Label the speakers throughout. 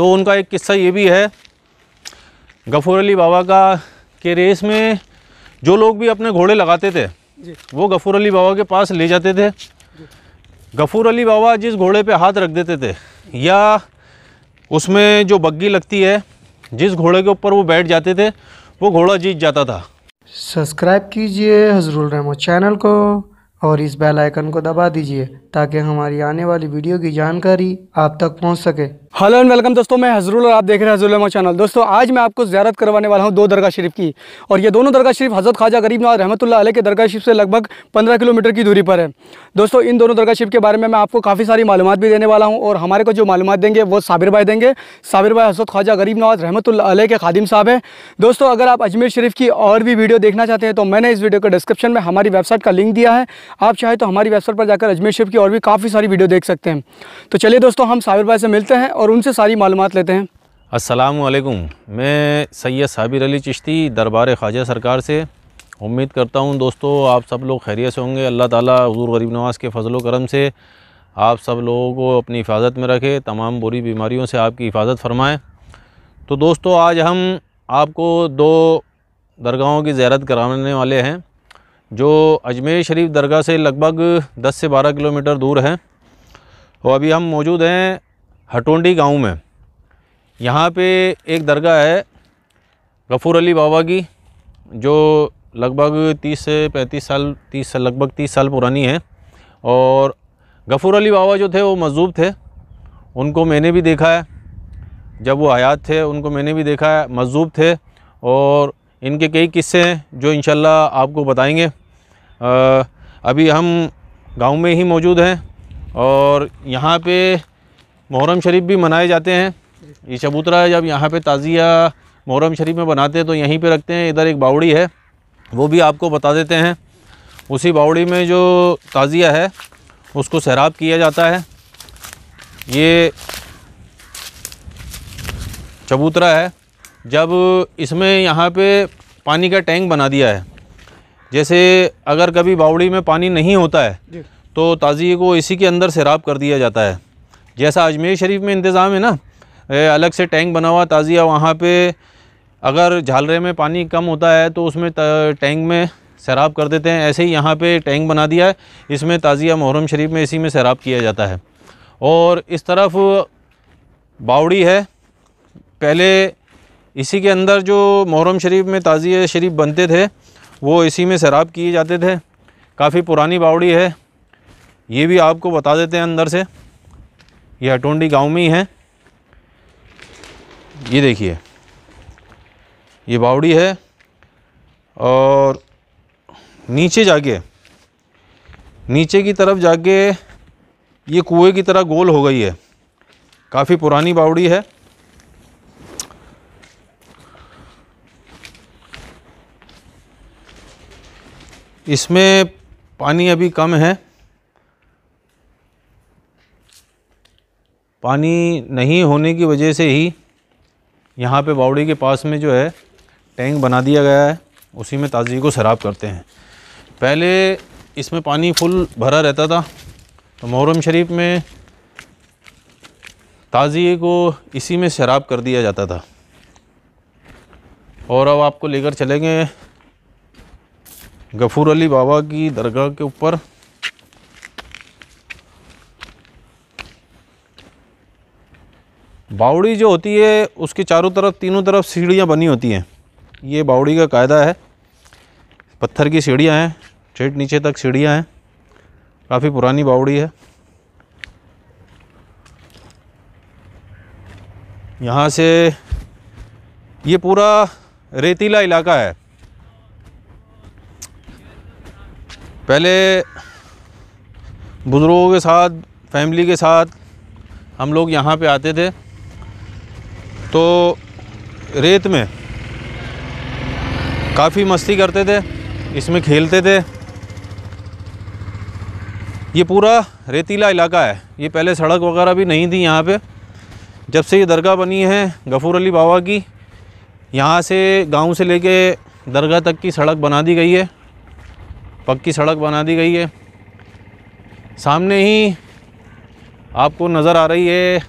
Speaker 1: तो उनका एक किस्सा ये भी है गफूर अली बाबा का के रेस में जो लोग भी अपने घोड़े लगाते थे वो गफूर अली बाबा के पास ले जाते थे गफूर अली बाबा जिस घोड़े पे हाथ रख देते थे या उसमें जो बग्गी लगती है जिस घोड़े के ऊपर वो बैठ जाते थे वो घोड़ा जीत जाता था
Speaker 2: सब्सक्राइब कीजिए हजरुल रहमो चैनल को और इस बेल आइकन को दबा दीजिए ताकि हमारी आने वाली वीडियो की जानकारी आप तक पहुंच सके हेलो एंड वेलकम दोस्तों मैं हजरुल और आप देख रहे हैं हजरुलमा चैनल दोस्तों आज मैं आपको ज्यारत करवाने वाला हूं दो दरगाह शरीफ की और ये दोनों दरगाह शरीफ हज़रत ख्वाजा गरीब नवाज रहमतुल्ला अलैह के दरगाह शरीफ से लगभग 15 किलोमीटर की दूरी पर है दोस्तों इन दोनों दरगाह शरीफ के बारे में मैं आपको काफ़ी सारी मालूम भी देने वाला हूँ और हमारे को जो मालूम देंगे वो साबिर भाई देंगे साबिर भाई हजरत ख्वाजा गरीब नवाज रहमतुल्ला अलैह के खादिम साहब हैं दोस्तों अगर आप अजमेर शरीफ की और भी वीडियो देखना चाहते हैं तो मैंने इस वीडियो के डिस्क्रिप्शन में हमारी वेबसाइट का लिंक दिया है आप चाहे तो हमारी वेबसाइट पर जाकर अजमेर शरीफ की और भी काफ़ी सारी वीडियो देख सकते हैं तो चलिए दोस्तों हम साबिर भाई से मिलते हैं और उनसे सारी मालूम लेते हैं
Speaker 1: असलम मैं सैयद साबिर अली चिश्ती दरबार ख्वाजा सरकार से उम्मीद करता हूँ दोस्तों आप सब लोग खैरियत से होंगे अल्लाह ताला हजूर गरीब नवाज के फजल करम से आप सब लोगों को अपनी हिफाजत में रखे तमाम बुरी बीमारियों से आपकी हिफाजत फरमाएँ तो दोस्तों आज हम आपको दो दरगाहों की ज्यारत कराने वाले हैं जो अजमेर शरीफ दरगाह से लगभग 10 से 12 किलोमीटर दूर है और अभी हम मौजूद हैं हटोंडी गांव में यहाँ पे एक दरगाह है गफ़ूर अली बाबा की जो लगभग 30 से 35 साल 30 साल लगभग 30 साल पुरानी है और गफ़ूर अली बाबा जो थे वो मजदूब थे उनको मैंने भी देखा है जब वो हयात थे उनको मैंने भी देखा है मजदूब थे और इनके कई किस्से हैं जो इन आपको बताएंगे आ, अभी हम गांव में ही मौजूद हैं और यहाँ पे मुहर्रम शरीफ भी मनाए जाते हैं ये चबूतरा जब यहाँ पे ताज़िया मुहर्रम शरीफ में बनाते हैं तो यहीं पे रखते हैं इधर एक बावड़ी है वो भी आपको बता देते हैं उसी बावड़ी में जो ताज़िया है उसको सैराब किया जाता है ये चबूतरा है जब इसमें यहाँ पे पानी का टैंक बना दिया है जैसे अगर कभी बावड़ी में पानी नहीं होता है तो ताज़िए को इसी के अंदर सैराब कर दिया जाता है जैसा अजमेर शरीफ में इंतज़ाम है ना अलग से टैंक बना हुआ ताज़िया वहाँ पे अगर झालरे में पानी कम होता है तो उसमें टैंक में सैराब कर देते हैं ऐसे ही यहाँ पे टैंक बना दिया है इसमें ताज़िया मुहरम शरीफ में इसी में सैराब किया जाता है और इस तरफ बावड़ी है पहले इसी के अंदर जो मुहर्रम शरीफ में ताज़िया शरीफ बनते थे वो इसी में सैराब किए जाते थे काफ़ी पुरानी बावड़ी है ये भी आपको बता देते हैं अंदर से ये हटोंडी गांव में ही है ये देखिए ये बावड़ी है और नीचे जाके नीचे की तरफ जाके ये कुएं की तरह गोल हो गई है काफ़ी पुरानी बावड़ी है इसमें पानी अभी कम है पानी नहीं होने की वजह से ही यहाँ पे बावड़ी के पास में जो है टैंक बना दिया गया है उसी में ताज़गी को शराब करते हैं पहले इसमें पानी फुल भरा रहता था तो मुहर्रम शरीफ में ताज़िए को इसी में शराब कर दिया जाता था और अब आपको लेकर चलेंगे गफूर अली बाबा की दरगाह के ऊपर बावड़ी जो होती है उसके चारों तरफ तीनों तरफ सीढ़ियाँ बनी होती हैं ये बावड़ी का कायदा है पत्थर की सीढ़ियाँ हैं ठेठ नीचे तक सीढ़ियाँ हैं काफ़ी पुरानी बावड़ी है यहाँ से ये पूरा रेतीला इलाका है पहले बुज़ुर्गों के साथ फैमिली के साथ हम लोग यहाँ पे आते थे तो रेत में काफ़ी मस्ती करते थे इसमें खेलते थे ये पूरा रेतीला इलाका है ये पहले सड़क वगैरह भी नहीं थी यहाँ पे जब से ये दरगाह बनी है गफ़ूर अली बाबा की यहाँ से गांव से लेके दरगाह तक की सड़क बना दी गई है पक्की सड़क बना दी गई है सामने ही आपको नज़र आ रही है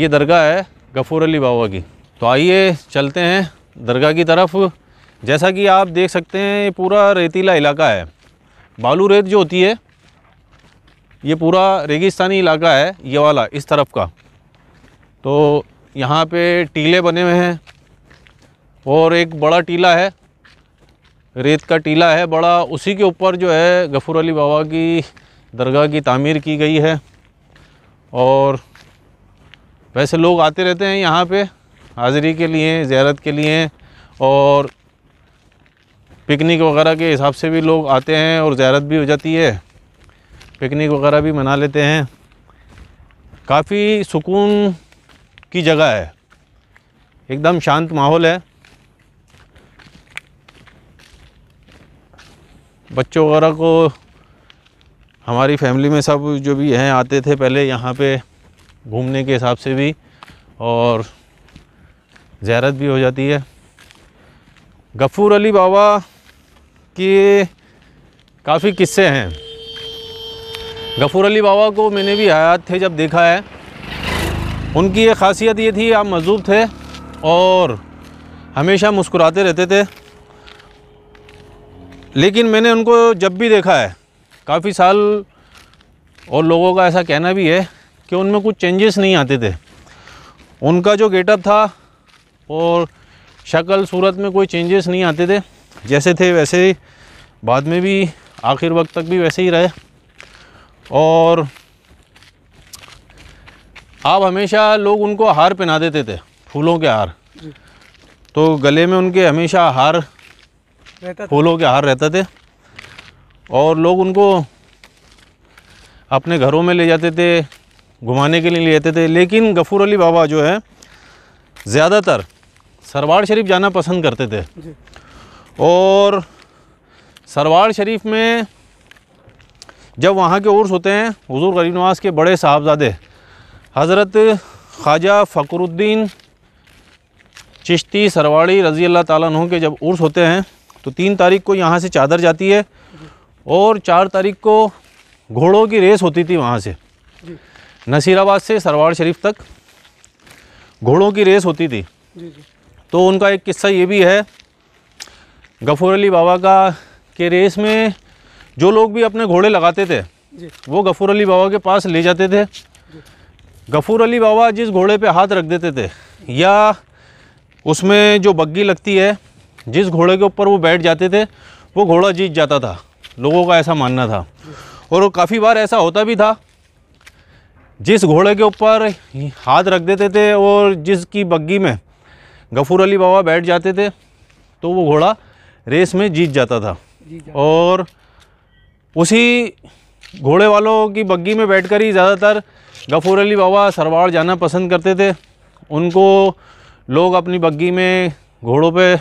Speaker 1: ये दरगाह है गफ़ूर अली बाबा की तो आइए चलते हैं दरगाह की तरफ जैसा कि आप देख सकते हैं ये पूरा रेतीला इलाका है बालू रेत जो होती है ये पूरा रेगिस्तानी इलाका है ये वाला इस तरफ का तो यहाँ पे टीले बने हुए हैं और एक बड़ा टीला है रेत का टीला है बड़ा उसी के ऊपर जो है गफ़ूर अली बाबा की दरगाह की तामीर की गई है और वैसे लोग आते रहते हैं यहाँ पे हाज़िरी के लिए ज्यारत के लिए और पिकनिक वगैरह के हिसाब से भी लोग आते हैं और ज्यारत भी हो जाती है पिकनिक वगैरह भी मना लेते हैं काफ़ी सुकून की जगह है एकदम शांत माहौल है बच्चों वगैरह को हमारी फैमिली में सब जो भी हैं आते थे पहले यहाँ पे घूमने के हिसाब से भी और ज्यारत भी हो जाती है गफ़ूर अली बाबा के काफ़ी किस्से हैं गफ़ूर अली बाबा को मैंने भी हयात थे जब देखा है उनकी ये खासियत ये थी आप मजूब थे और हमेशा मुस्कुराते रहते थे लेकिन मैंने उनको जब भी देखा है काफ़ी साल और लोगों का ऐसा कहना भी है कि उनमें कुछ चेंजेस नहीं आते थे उनका जो गेटअप था और शक्ल सूरत में कोई चेंजेस नहीं आते थे जैसे थे वैसे ही बाद में भी आखिर वक्त तक भी वैसे ही रहे और आप हमेशा लोग उनको हार पहना देते थे फूलों के हार तो गले में उनके हमेशा हार फूलों के हार रहते थे और लोग उनको अपने घरों में ले जाते थे घुमाने के लिए लेते थे लेकिन गफ़ूर अली बाबा जो है ज़्यादातर सरवाड़ शरीफ जाना पसंद करते थे और सरवाड़ शरीफ में जब वहाँ के उर्स होते हैं हजूर गरीब नवाज़ के बड़े साहबजादे हज़रत ख्वाजा फ़करुद्दीन चिश्ती सरवाड़ी रज़ी अल्लाह तु के जब उर्स होते हैं तो तीन तारीख को यहाँ से चादर जाती है और चार तारीख को घोड़ों की रेस होती थी वहाँ से नसीराबाद से सरवाड़ शरीफ तक घोड़ों की रेस होती थी जी जी। तो उनका एक किस्सा ये भी है गफूर अली बाबा का के रेस में जो लोग भी अपने घोड़े लगाते थे जी। वो गफूर अली बाबा के पास ले जाते थे गफूर अली बाबा जिस घोड़े पे हाथ रख देते थे या उसमें जो बग्गी लगती है जिस घोड़े के ऊपर वो बैठ जाते थे वो घोड़ा जीत जाता था लोगों का ऐसा मानना था और काफ़ी बार ऐसा होता भी था जिस घोड़े के ऊपर हाथ रख देते थे और जिसकी बग्गी में गफूर अली बाबा बैठ जाते थे तो वो घोड़ा रेस में जीत जाता था और उसी घोड़े वालों की बग्गी में बैठकर ही ज़्यादातर गफूर अली बाबा सरवाड़ जाना पसंद करते थे उनको लोग अपनी बग्गी में घोड़ों पे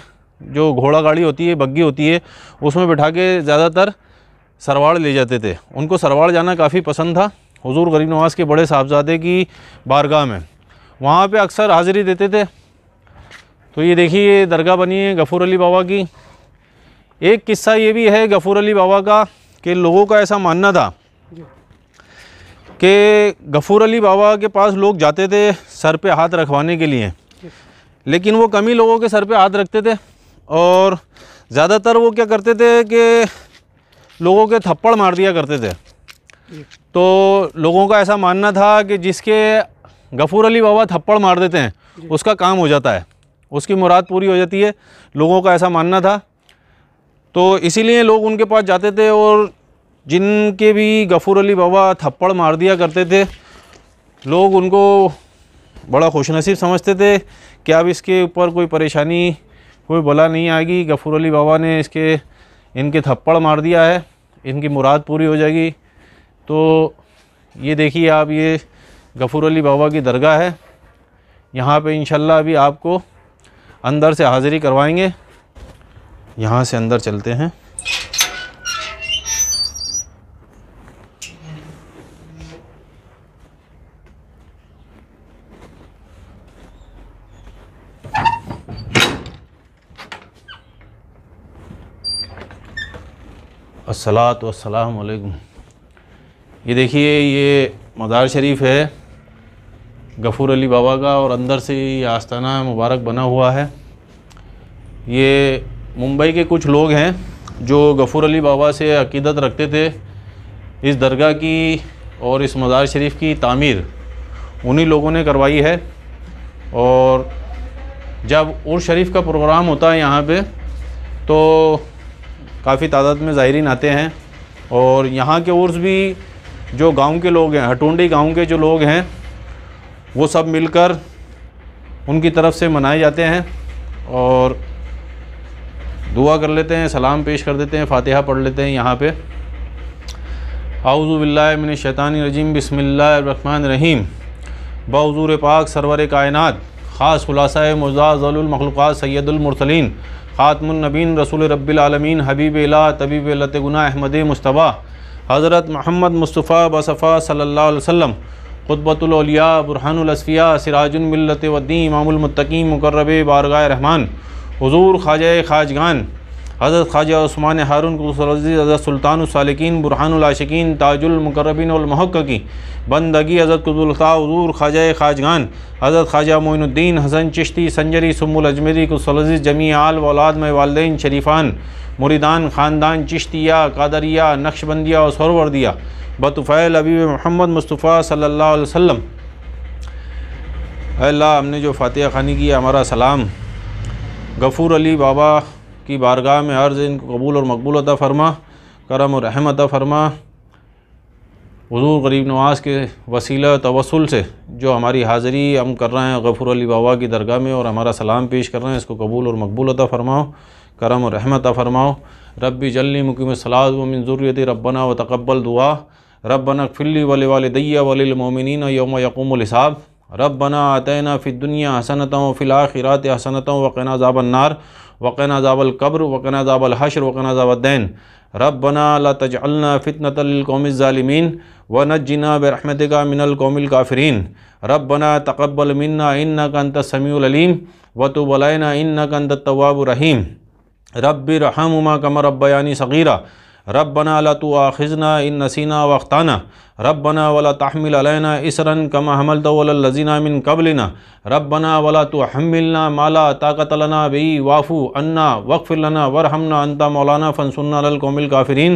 Speaker 1: जो घोड़ा गाड़ी होती है बग्गी होती है उसमें बिठा के ज़्यादातर सरवाड़ ले जाते थे उनको सरवाड़ जाना काफ़ी पसंद था हजूर गरीब नवाज़ के बड़े साहबजादे की बारगाह में वहाँ पे अक्सर हाज़िरी देते थे तो ये देखिए दरगाह बनी है गफ़ूर अली बाबा की एक किस्सा ये भी है गफ़ूर अली बाबा का कि लोगों का ऐसा मानना था कि गफ़ूर अली बाबा के पास लोग जाते थे सर पे हाथ रखवाने के लिए लेकिन वो कमी लोगों के सर पे हाथ रखते थे और ज़्यादातर वो क्या करते थे कि लोगों के थप्पड़ मार दिया करते थे तो लोगों का ऐसा मानना था कि जिसके गफूर अली बाबा थप्पड़ मार देते हैं उसका काम हो जाता है उसकी मुराद पूरी हो जाती है लोगों का ऐसा मानना था तो इसीलिए लोग उनके पास जाते थे और जिनके भी गफूर अली बाबा थप्पड़ मार दिया करते थे लोग उनको बड़ा खुशनसीब समझते थे कि अब इसके ऊपर कोई परेशानी कोई बला नहीं आएगी गफूर अली बाबा ने इसके इनके थप्पड़ मार दिया है इनकी मुराद पूरी हो जाएगी तो ये देखिए आप ये गफ़ूर अली बाबा की दरगाह है यहाँ पे इंशाल्लाह अभी आपको अंदर से हाज़िरी करवाएंगे यहाँ से अंदर चलते हैं असलात वालेकुम ये देखिए ये मज़ार शरीफ है गफ़ूर अली बाबा का और अंदर से ये आस्ताना मुबारक बना हुआ है ये मुंबई के कुछ लोग हैं जो गफ़ूर अली बाबा से अकीदत रखते थे इस दरगाह की और इस मज़ार शरीफ की तामीर उन्हीं लोगों ने करवाई है और जब उर शरीफ का प्रोग्राम होता है यहाँ पे तो काफ़ी तादाद में ज़ायरीन आते हैं और यहाँ के उर्स भी जो गांव के लोग हैं हटोंडी गांव के जो लोग हैं वो सब मिलकर उनकी तरफ से मनाए जाते हैं और दुआ कर लेते हैं सलाम पेश कर देते हैं फातिहा पढ़ लेते हैं यहाँ पे आउज़ुबिल्लिन शैतानी रजीम बसमिल्लर रहीम बज़ूर पाक सरवर कायनत ख़ास खुलासा मजाज़लमखलूक़ सैदुलमरसलिन ख़ातमनबीन रसूल रबालमीन हबीब ला तबीब लत गुना अहमद मुशतबा हज़रत महमद मुस्तफ़ा बसफ़ा सल्ला वसम ख़ुतबतुलिया बुरहानसफ़िया सिराजमिलत वद्दी इमामतकी मुकर्रब बारगा रहमान हजूर ख्वाजा खाजगान हज़रत ख्वाजा उस्मान हारून हज़रत सुल्तानसालकिन सालिकिन बुरहानशिकीन ताजुलमकरबिन की बंदगी हज़रत कुतुलता हजूर ख्वाजा खाजगान हज़रत ख्वाजा मोनुद्दीन हसन चिश्ती संजरी सुमुल अजमेरी कुसलजी जमी आल वलाद में वालदे शरीफ़ान मुरीदान ख़ानदान चिश्तिया कादरिया नक्शबंदिया और सरवरदिया बतफ़ैल अबीब महमद मुस्तफ़ा सल्ला वसम अल्लाह हमने जो फ़ातह खानी की हमारा सलाम गफ़ूर अली बाबा की बारगाह में अर्ज़ इनको कबूल और मकबूल अदा फ़रमा करम और रहम अदा फ़रमा हजूर गरीब नवाज़ के वसीला तवसल से जो हमारी हाज़िरी हम कर रहे हैं गफ़ूर अली बाबा की दरगाह में और हमारा सलाम पेश कर रहे हैं इसको कबूल और मकबूल अदा फ़रमाओ करम और रहमत फरमाओ रबी जल्ली मुकीम सलाद वमजूरियत रबना व तकबल दुआ रबना फिल्ली वल वाल दैया वलमिन योम यकूमसाब रबना आतना दुनिया हसनतों फ़िलाखिरत हसनतों वक़ना नार वक़ना ज़ाबल कब्र वक़ना ज़ाबल हशर वक़ना रब बना ला तजलना फ़ितनतलकौमज़ालमीन व नजना बरहमत का मिनलकौमिल काफ़रीन बना तकबल मन्ना इन्ना कंत समीम व तो बलैना इन्ना कंत तवाब रहीम रब उमा कमर रबानी सगीरा रब बना ला तो आखिजना इन नसीना वख्ताना रब बना वाला तहमिल अलैना इसरन कम हमल लजीना मिन कबलना रब बना वाला तो हमिलना माला ताकत लना बी वाफ़ू अन्ना वर वरहमना अनता मौलाना कोमिल काफ़रीन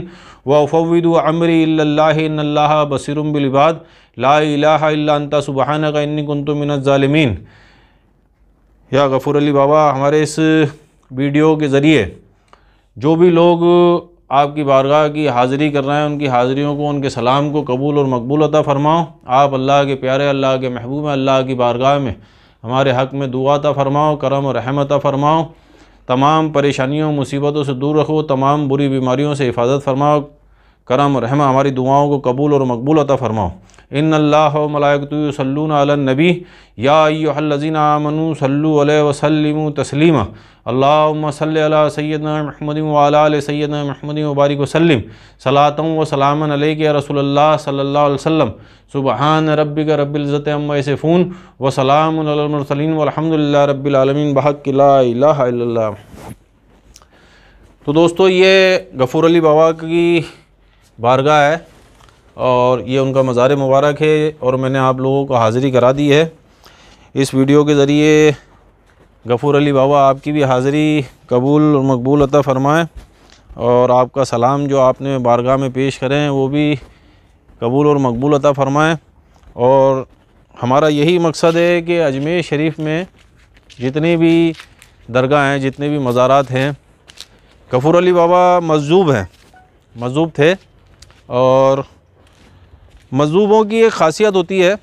Speaker 1: वफ़विद अमरी अल्लाह बसरम बिलबाद ला अनता सुबहाना का इन्नी कुन मिनत ालमीन या गफ़ूर अली बाबा हमारे इस वीडियो के ज़रिए जो भी लोग आपकी बारगाह की हाज़िरी कर रहे हैं उनकी हाज़िरियों को उनके सलाम को कबूल और मकबूल अता फ़रमाओ आप अल्लाह के प्यारे अल्लाह के महबूब अल्लाह की बारगाह में हमारे हक़ में दुआ अता फ़रमाओ करम और रहमत फ़रमाओ तमाम परेशानियों मुसीबतों से दूर रखो तमाम बुरी बीमारियों से हिफाजत फरमाओ करम और हमारी दुआओं को कबूल और मकबूल अता फ़रमाओ इन अल्लाह मलाकतूसलून नबी या योज़ीन आमनू सल्लु वसलम तस्लीमा अल्लाम सल सैद महमद वाल सैद महमद वबारक वसलम सलात व सलाम के रसूल सल्ला वसम सुबहान रबी का रबिल्ज़त फ़ोन व सलामसलिन वलहमदिल्ला बहक तो दोस्तों ये गफ़ूर अली बाबा की बारगाह है और ये उनका मज़ार मुबारक है और मैंने आप लोगों को हाज़िरी करा दी है इस वीडियो के ज़रिए गफ़ूर अली बाबा आपकी भी हाज़िरी कबूल और मकबूल अता फ़रमाएँ और आपका सलाम जो आपने बारगाह में पेश करें वो भी कबूल और मकबूल अता फ़रमाएँ और हमारा यही मकसद है कि अजमेर शरीफ में जितनी भी दरगाह हैं जितने भी मज़ारात हैं गफ़ूर अली बाबा मजूब हैं मजूब थे और मजूबों की एक ख़ासियत होती है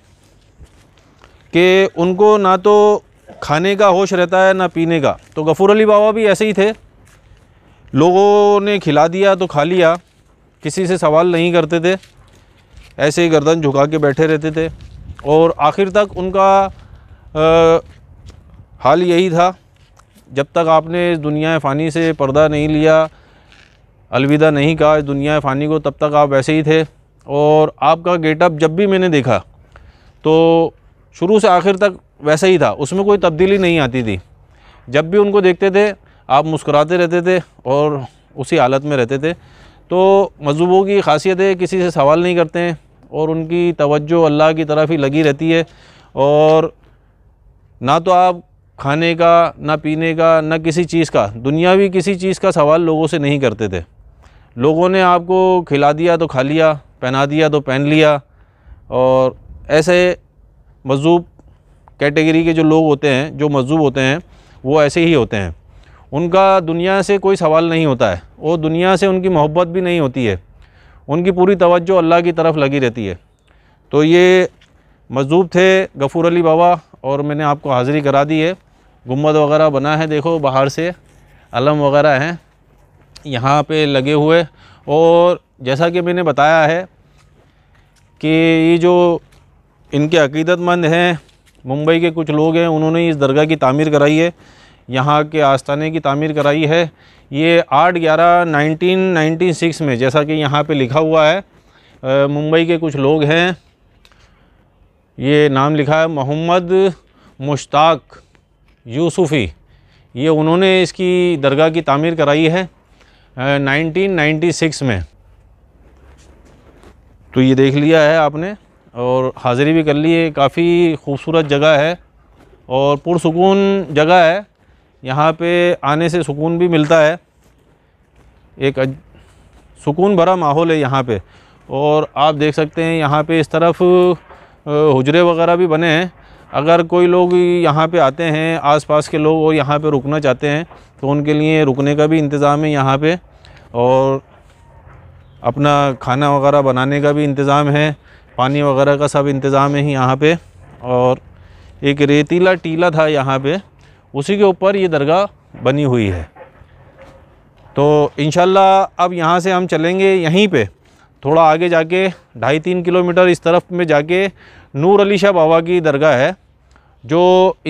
Speaker 1: कि उनको ना तो खाने का होश रहता है ना पीने का तो गफ़ूर अली बाबा भी ऐसे ही थे लोगों ने खिला दिया तो खा लिया किसी से सवाल नहीं करते थे ऐसे ही गर्दन झुका के बैठे रहते थे और आखिर तक उनका आ, हाल यही था जब तक आपने इस दुनिया फ़ानी से पर्दा नहीं लिया अलविदा नहीं कहा इस दुनिया फ़ानी को तब तक आप वैसे ही थे और आपका गेटअप जब भी मैंने देखा तो शुरू से आखिर तक वैसा ही था उसमें कोई तब्दीली नहीं आती थी जब भी उनको देखते थे आप मुस्कुराते रहते थे और उसी हालत में रहते थे तो मजलूबों की खासियत है किसी से सवाल नहीं करते हैं और उनकी तवज्जो अल्लाह की तरफ ही लगी रहती है और ना तो आप खाने का ना पीने का ना किसी चीज़ का दुनियावी किसी चीज़ का सवाल लोगों से नहीं करते थे लोगों ने आपको खिला दिया तो खा लिया पहना दिया तो पहन लिया और ऐसे मजूब कैटेगरी के जो लोग होते हैं जो मजदूब होते हैं वो ऐसे ही होते हैं उनका दुनिया से कोई सवाल नहीं होता है वो दुनिया से उनकी मोहब्बत भी नहीं होती है उनकी पूरी तवज्जो अल्लाह की तरफ लगी रहती है तो ये मजदूब थे गफ़ूर अली बाबा और मैंने आपको हाज़िरी करा दी है गुम्बद वगैरह बना है देखो बाहर से अलम वगैरह हैं यहाँ पे लगे हुए और जैसा कि मैंने बताया है कि ये जो इनके अकीदतमंद हैं मुंबई के कुछ लोग हैं उन्होंने इस दरगाह की तामीर कराई है यहाँ के आस्थाने की तामीर कराई है ये आठ ग्यारह नाइनटीन नाइन्टी सिक्स में जैसा कि यहाँ पे लिखा हुआ है मुंबई के कुछ लोग हैं ये नाम लिखा है मोहम्मद मुश्ताक यूसुफ़ी ये उन्होंने इसकी दरगाह की तामीर कराई है नाइनटीन नाइन्टी सिक्स में तो ये देख लिया है आपने और हाज़िरी भी कर ली है काफ़ी खूबसूरत जगह है और पुरसकून जगह है यहाँ पे आने से सुकून भी मिलता है एक अज... सुकून भरा माहौल है यहाँ पे और आप देख सकते हैं यहाँ पे इस तरफ हुजरे वगैरह भी बने हैं अगर कोई लोग यहाँ पे आते हैं आसपास के लोग और यहाँ पे रुकना चाहते हैं तो उनके लिए रुकने का भी इंतज़ाम है यहाँ पे और अपना खाना वगैरह बनाने का भी इंतज़ाम है पानी वगैरह का सब इंतज़ाम है यहाँ पे और एक रेतीला टीला था यहाँ पे उसी के ऊपर ये दरगाह बनी हुई है तो इन अब यहाँ से हम चलेंगे यहीं पे थोड़ा आगे जाके ढाई तीन किलोमीटर इस तरफ में जाके नूर अली शाह बाबा की दरगाह है जो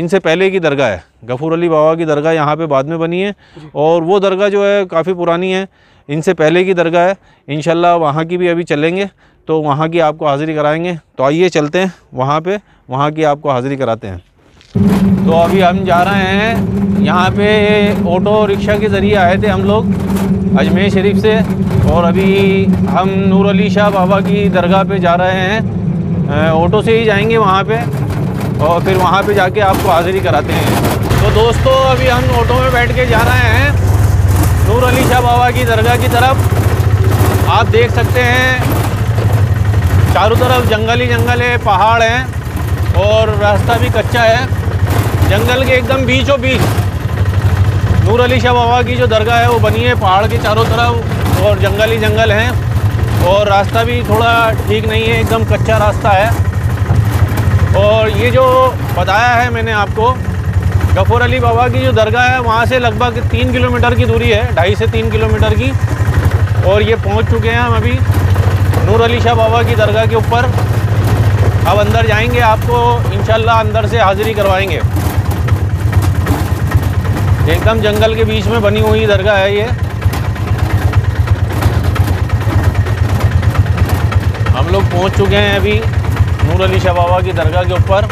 Speaker 1: इनसे पहले की दरगाह है गफ़ूर अली बाबा की दरगाह यहाँ पे बाद में बनी है और वो दरगाह जो है काफ़ी पुरानी है इनसे पहले की दरगाह है इन वहाँ की भी अभी चलेंगे तो वहाँ की आपको हाज़िरी कराएंगे तो आइए चलते हैं वहाँ पे वहाँ की आपको हाज़िरी कराते हैं तो अभी हम जा रहे हैं यहाँ पे ऑटो रिक्शा के ज़रिए आए थे हम लोग अजमेर शरीफ से और अभी हम नूर अली शाह बाबा की दरगाह पे जा रहे हैं ऑटो से ही जाएंगे वहाँ पे और फिर वहाँ पे जाके आपको हाज़िरी कराते हैं तो दोस्तों अभी हम ऑटो में बैठ के जा रहे हैं नूर अली शाह बाबा की दरगाह की तरफ आप देख सकते हैं चारों तरफ जंगल ही जंगल है पहाड़ हैं और रास्ता भी कच्चा है जंगल के एकदम बीचों बीच नूर अली शाह बाबा की जो दरगाह है वो बनी है पहाड़ के चारों तरफ और जंगल ही जंगल हैं और रास्ता भी थोड़ा ठीक नहीं है एकदम कच्चा रास्ता है और ये जो बताया है मैंने आपको गफूर अली बाबा की जो दरगाह है वहाँ से लगभग तीन किलोमीटर की दूरी है ढाई से तीन किलोमीटर की और ये पहुँच चुके हैं हम अभी नूर अली शाह बाबा की दरगाह के ऊपर अब अंदर जाएंगे आपको इन अंदर से हाज़िरी करवाएंगे एकदम जंगल के बीच में बनी हुई दरगाह है ये हम लोग पहुंच चुके हैं अभी नूर अली शाह बाबा की दरगाह के ऊपर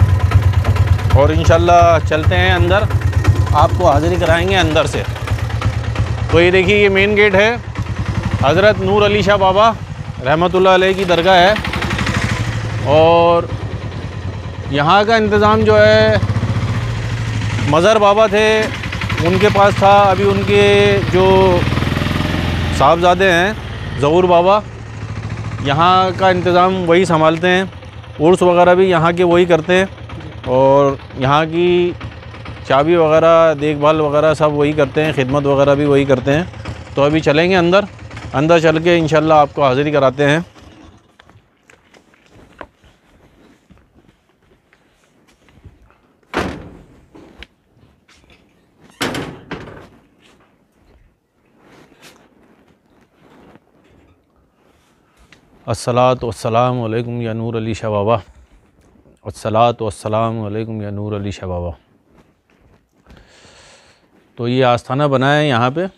Speaker 1: और इन चलते हैं अंदर आपको हाज़िरी कराएंगे अंदर से तो ये देखिए ये मेन गेट है हज़रत नूर अली शाह बाबा रहमतुल्लाह अलैह की दरगाह है और यहाँ का इंतज़ाम जो है मज़हर बाबा थे उनके पास था अभी उनके जो साहबजादे हैं ज़हूर बाबा यहाँ का इंतज़ाम वही संभालते हैं उर्स वगैरह भी यहाँ के वही करते हैं और यहाँ की चाबी वगैरह देखभाल वगैरह सब वही करते हैं खिदमत वगैरह भी वही करते हैं तो अभी चलेंगे अंदर अंदर चल के इनशाला आपको हाज़िरी कराते हैं असलात वसलाम अलैकुम या नूर अली शबाबा असलात वसलाम अलैकुम या नूर अली शबाबा तो ये आस्थाना बनाया है यहाँ पे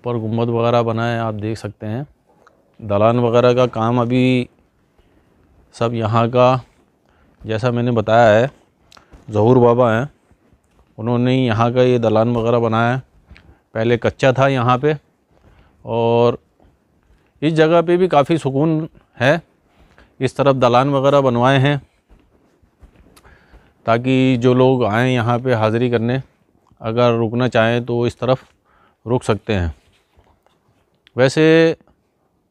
Speaker 1: ऊपर गुम्बद वगैरह बना है आप देख सकते हैं दलान वगैरह का काम अभी सब यहाँ का जैसा मैंने बताया है जहूर बाबा हैं उन्होंने ही यहाँ का ये दलान वगैरह बनाया है पहले कच्चा था यहाँ पे और इस जगह पे भी काफ़ी सुकून है इस तरफ दलान वगैरह बनवाए हैं ताकि जो लोग आएँ यहाँ पे हाज़िरी करने अगर रुकना चाहें तो इस तरफ रुक सकते हैं वैसे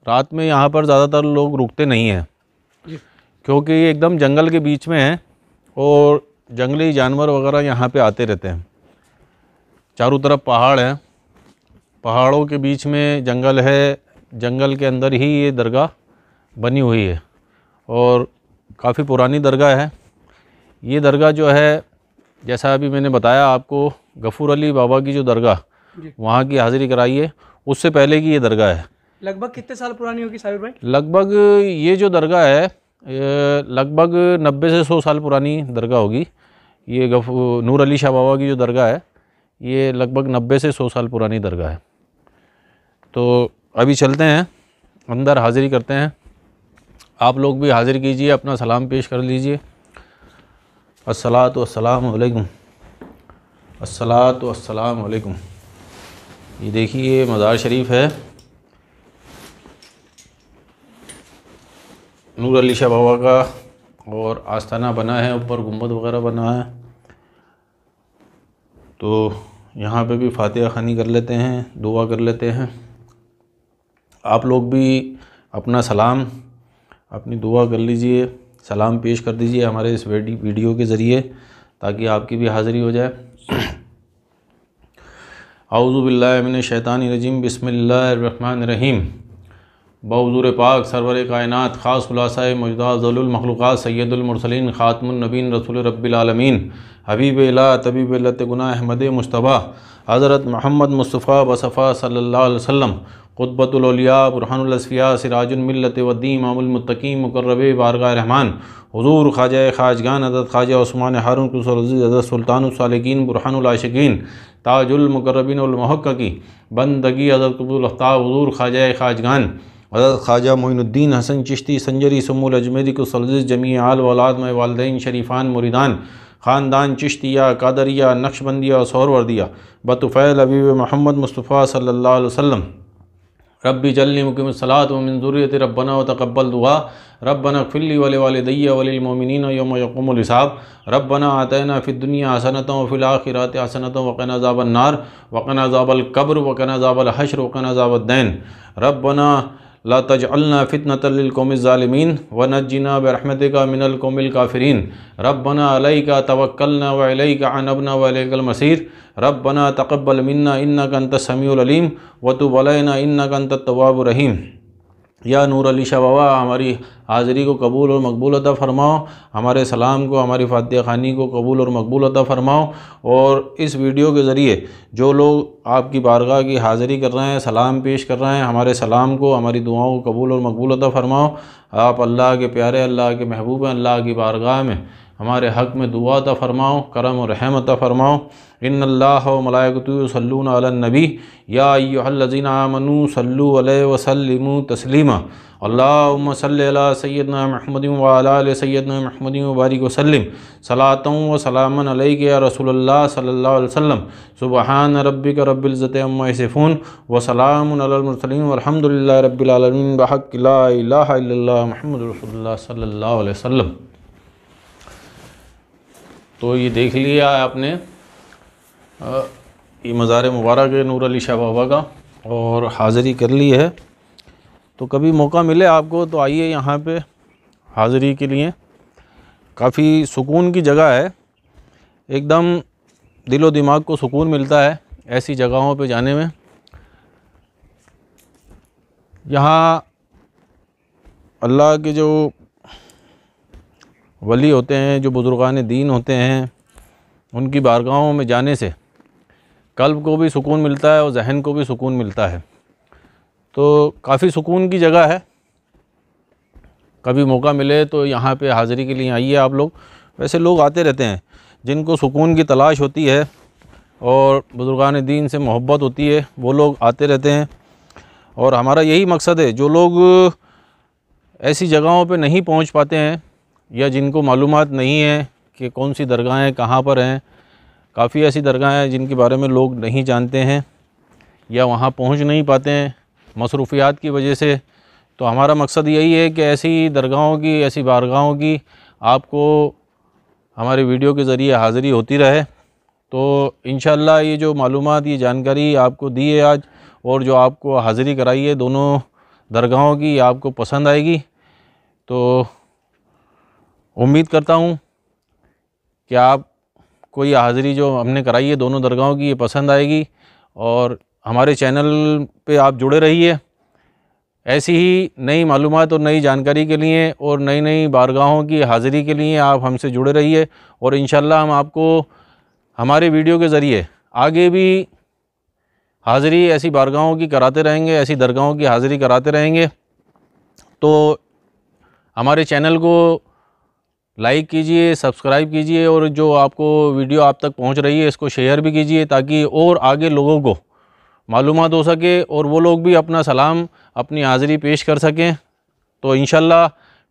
Speaker 1: रात में यहाँ पर ज़्यादातर लोग रुकते नहीं हैं क्योंकि एकदम जंगल के बीच में है और जंगली जानवर वगैरह यहाँ पे आते रहते हैं चारों तरफ पहाड़ है पहाड़ों के बीच में जंगल है जंगल के अंदर ही ये दरगाह बनी हुई है और काफ़ी पुरानी दरगाह है ये दरगाह जो है जैसा अभी मैंने बताया आपको गफ़ूर अली बाबा की जो दरगाह वहाँ की हाज़िरी कराइए उससे पहले की ये दरगाह है
Speaker 2: लगभग कितने साल पुरानी होगी साहिब भाई
Speaker 1: लगभग ये जो दरगाह है लगभग नब्बे से सौ साल पुरानी दरगाह होगी ये नूर अली शाह बाबा की जो दरगाह है ये लगभग नब्बे से सौ साल पुरानी दरगाह है तो अभी चलते हैं अंदर हाज़िरी करते हैं आप लोग भी हाज़िर कीजिए अपना सलाम पेश कर लीजिए असलात वालेकुम असलात वालेकुम ये देखिए मज़ार शरीफ है नूर अली शाह बाबा का और आस्थाना बना है ऊपर गुम्बद वगैरह बना है तो यहाँ पे भी फातिहा खानी कर लेते हैं दुआ कर लेते हैं आप लोग भी अपना सलाम अपनी दुआ कर लीजिए सलाम पेश कर दीजिए हमारे इस वीडियो के ज़रिए ताकि आपकी भी हाज़िरी हो जाए आउज़ुबिल्लिन शैतानी रजीम बसमीम बज़ूर पाक सरवर कायनत ख़ास खुलासा मौजदाज़लमखलूक़ सैदुलमरसलिन ख़ातमनबीन रसूल रबालमीन हबीब ला तबीब लत गुना अहमद मुशतबा हज़रत महमद मुस्तफ़ा बसफ़ा सल्ला वसम क़ुतबतुलिया बुरहानसफ़िया सिराजमिलत वदीम अमलमतकीम मुकर्रब बारगा रहमान हजूर ख्वाजा ख्वाजगान अदत ख्वाजा ओस्मान हारून कुसरजीज़ अदत सुल्तानसालकिन बुरहानलाशिकीन ताजुलमकरबिनमहक़ी बंदगी अदत कबुलफ्ताब हजूर ख्वाजा ख्वाजगान हजरत ख्वाजा मोनुद्दीन हसन चिश्ती संजरी समूल अजमेरी को जमी आल वलाद वालदेन शरीफान मुरीदान ख़ानदान चिश्तिया कादरिया नक्शबंदिया सौरवर्दिया बतफ़ैल अबीब महमद मुस्तफ़ा सल्ला वसम रबी जल्ली मुकम सलात वमनजूरीत रबना व तकबल दुआ रबना फिल्ली वाले वाले दैया वलमिन योम रब रबना आतना फ़िर दुनिया हसनतों फिल आखिरत हसनतों वकना नार वकना ज़ाबल कब्र वकना ज़ाबल हशर वकना रब रबना ला तज अल्ला फ़ितनतलकौमज़ालमीन व नजना बरहमत का कोमिल काफ़रीन बना अलई का तवक्लना वलई का अनबना रब बना तकबल मन्ना इन्ना कंत समीम व तो वलना इन्ना कंत तवाबरहीम या नूर अली शाह बाबा हमारी हाज़री को कबूल और मकबूल अदा फ़रमाओ हमारे सलाम को हमारी फातिया खानी को कबूल और मकबूल अदा फ़रमाओ और इस वीडियो के ज़रिए जो लोग आपकी बारगाह की हाज़री कर रहे हैं सलाम पेश कर रहे हैं हमारे सलाम को हमारी दुआओं को कबूल और मकबूल अदा फ़रमाओ आप अल्लाह के प्यारे अल्लाह के महबूब अल्लाह की बारगाह में हमारे हक़ में दुआ अदा फ़रमाओ करम और रहम अदा फ़रमाओ इन अल्लाह मलायकतसल्लनबी याजीन आमनु सल्लु वसलम तस्लीमा अल्लाम सल सैद महमद वाल सैद महमद वबारक वसलम सलातों व सलामन के रसोल्ला सल्ला वसम सुबहान रबिक रबिल्ज़त अम्मासिफ़ून व सलामसलिम अलहमदिल्ला रबीआलमिन बहक़ महमद रसोल्ला सल्ला वसम तो ये देख लिया आपने ये मज़ार मुबारक है नूर अली शाह बाबा का और हाज़िरी कर ली है तो कभी मौका मिले आपको तो आइए यहाँ पे हाज़िरी के लिए काफ़ी सुकून की जगह है एकदम दिलो दिमाग को सुकून मिलता है ऐसी जगहों पे जाने में यहाँ अल्लाह के जो वली होते हैं जो बुज़ुर्गान दीन होते हैं उनकी बारगाहों में जाने से कल्ब को भी सुकून मिलता है और जहन को भी सुकून मिलता है तो काफ़ी सुकून की जगह है कभी मौका मिले तो यहाँ पे हाज़िरी के लिए आइए आप लोग वैसे लोग आते रहते हैं जिनको सुकून की तलाश होती है और बुज़ुर्गान दीन से मोहब्बत होती है वो लोग आते रहते हैं और हमारा यही मकसद है जो लोग ऐसी जगहों पे नहीं पहुंच पाते हैं या जिनको मालूम नहीं है कि कौन सी दरगाहें कहाँ पर हैं काफ़ी ऐसी दरगाह हैं जिनके बारे में लोग नहीं जानते हैं या वहाँ पहुँच नहीं पाते हैं मसरूफियात की वजह से तो हमारा मकसद यही है कि ऐसी दरगाहों की ऐसी बारगाहों की आपको हमारे वीडियो के ज़रिए हाज़िरी होती रहे तो इन ये जो मालूम ये जानकारी आपको दी है आज और जो आपको हाज़िरी कराई है दोनों दरगाहों की आपको पसंद आएगी तो उम्मीद करता हूँ कि आप कोई ये हाज़िरी जो हमने कराई है दोनों दरगाहों की ये पसंद आएगी और हमारे चैनल पे आप जुड़े रहिए ऐसी ही नई मालूम और नई जानकारी के लिए और नई नई बारगाहों की हाज़िरी के लिए आप हमसे जुड़े रहिए और इन हम आपको हमारे वीडियो के ज़रिए आगे भी हाज़िरी ऐसी बारगाहों की कराते रहेंगे ऐसी दरगाहों की हाज़िरी कराते रहेंगे तो हमारे चैनल को लाइक कीजिए सब्सक्राइब कीजिए और जो आपको वीडियो आप तक पहुंच रही है इसको शेयर भी कीजिए ताकि और आगे लोगों को मालूम हो सके और वो लोग भी अपना सलाम अपनी हाज़िरी पेश कर सकें तो इन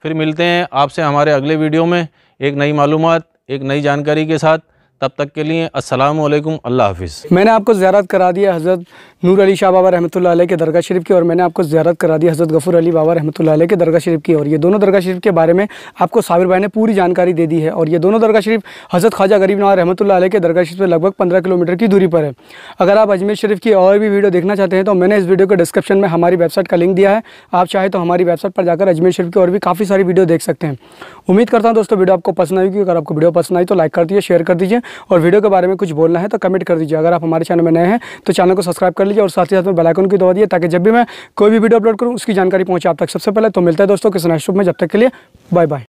Speaker 1: फिर मिलते हैं आपसे हमारे अगले वीडियो में एक नई मालूम एक नई जानकारी के साथ तब तक के लिए अस्सलाम वालेकुम अल्लाह हाफिज़
Speaker 2: मैंने आपको ज़्यारत करा दिया हज़रत नूर अली शाह बाबा रहमत ला के दरगाह शरीफ की और मैंने आपको ज़्यारत करा दी हज़रत गफ़ूर अली बाबा रहमत ला के दरगाह शरीफ की और ये दोनों दरगाह शरीफ के बारे में आपको साबिर भाई ने पूरी जानकारी दे दी है और ये दोनों दरगाह शरीफ हज़रत ख्वाजा गरीब नवा रहमत ला के दरगाह शरीफ से लगभग पंद्रह किलोमीटर की दूरी पर है अगर आप अजमेर शरीफ की और भी वीडियो देखना चाहते हैं तो मैंने इस वीडियो के डिस्क्रिप्शन में हमारी वेबसाइट का लिंक दिया है आप चाहे तो हमारी वेबसाइट पर जाकर अजमेर शरीफ की और भी काफ़ी सारी वीडियो देख सकते हैं उम्मीद करता हूँ दोस्तों वीडियो आपको पसंद आएगी अगर आपको वीडियो पसंद आई तो लाइक कर दीजिए शेयर कर दीजिए और वीडियो के बारे में कुछ बोलना है तो कमेंट कर दीजिए अगर आप हमारे चैनल में नए हैं तो चैनल को सब्सक्राइब कर लीजिए और साथ ही साथ में बेलाइकन की दवा दिए ताकि जब भी मैं कोई भी वीडियो अपलोड करूँ उसकी जानकारी पहुँचे आप तक सबसे पहले तो मिलता है दोस्तों किसान शुभ में जब तक के लिए बाय बाय